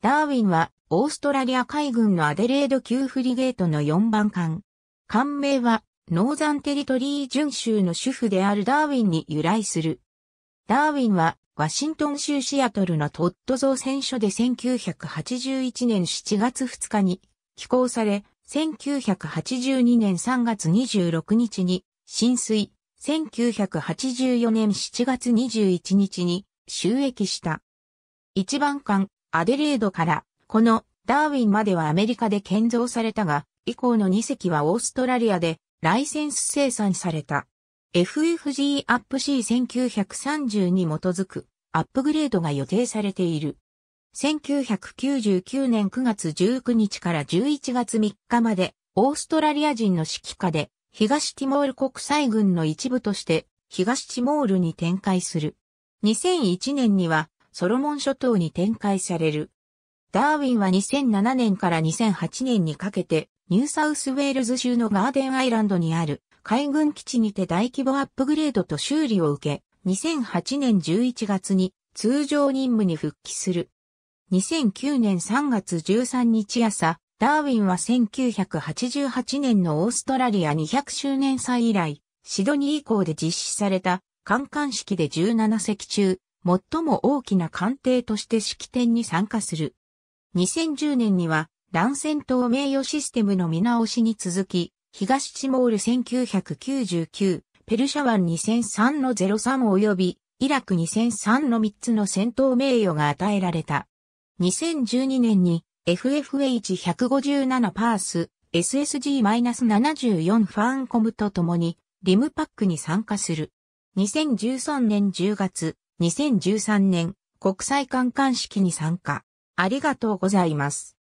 ダーウィンは、オーストラリア海軍のアデレード級フリゲートの4番艦。艦名は、ノーザンテリトリー準州の主婦であるダーウィンに由来する。ダーウィンは、ワシントン州シアトルのトッド造船所で1981年7月2日に寄港され、1982年3月26日に浸水、1984年7月21日に収益した。一番艦アデレードから、このダーウィンまではアメリカで建造されたが、以降の2隻はオーストラリアでライセンス生産された。FFG アップ C1930 に基づくアップグレードが予定されている。1999年9月19日から11月3日までオーストラリア人の指揮下で東ティモール国際軍の一部として東ティモールに展開する。2001年にはソロモン諸島に展開される。ダーウィンは2007年から2008年にかけて、ニューサウスウェールズ州のガーデンアイランドにある海軍基地にて大規模アップグレードと修理を受け、2008年11月に通常任務に復帰する。2009年3月13日朝、ダーウィンは1988年のオーストラリア200周年祭以来、シドニー以降で実施された、観艦式で17隻中、最も大きな艦艇として式典に参加する。2010年には、乱戦闘名誉システムの見直しに続き、東チモール1999、ペルシャ湾2003の03及び、イラク2003の3つの戦闘名誉が与えられた。2012年に FFH157 パース SSG-74 ファンコムと共にリムパックに参加する。2013年10月、2013年国際観艦式に参加。ありがとうございます。